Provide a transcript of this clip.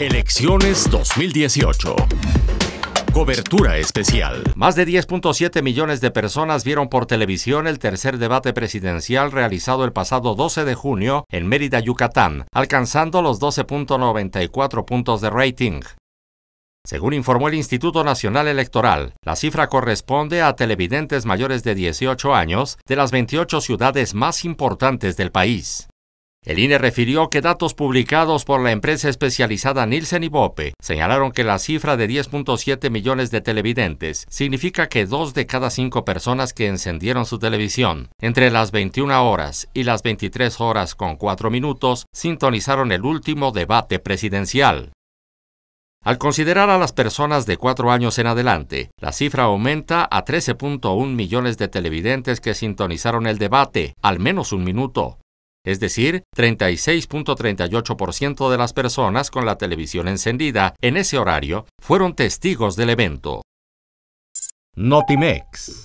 Elecciones 2018. Cobertura especial. Más de 10.7 millones de personas vieron por televisión el tercer debate presidencial realizado el pasado 12 de junio en Mérida, Yucatán, alcanzando los 12.94 puntos de rating. Según informó el Instituto Nacional Electoral, la cifra corresponde a televidentes mayores de 18 años de las 28 ciudades más importantes del país. El INE refirió que datos publicados por la empresa especializada Nielsen y Bope señalaron que la cifra de 10.7 millones de televidentes significa que dos de cada cinco personas que encendieron su televisión entre las 21 horas y las 23 horas con 4 minutos sintonizaron el último debate presidencial. Al considerar a las personas de cuatro años en adelante, la cifra aumenta a 13.1 millones de televidentes que sintonizaron el debate, al menos un minuto, es decir, 36.38% de las personas con la televisión encendida en ese horario fueron testigos del evento. Notimex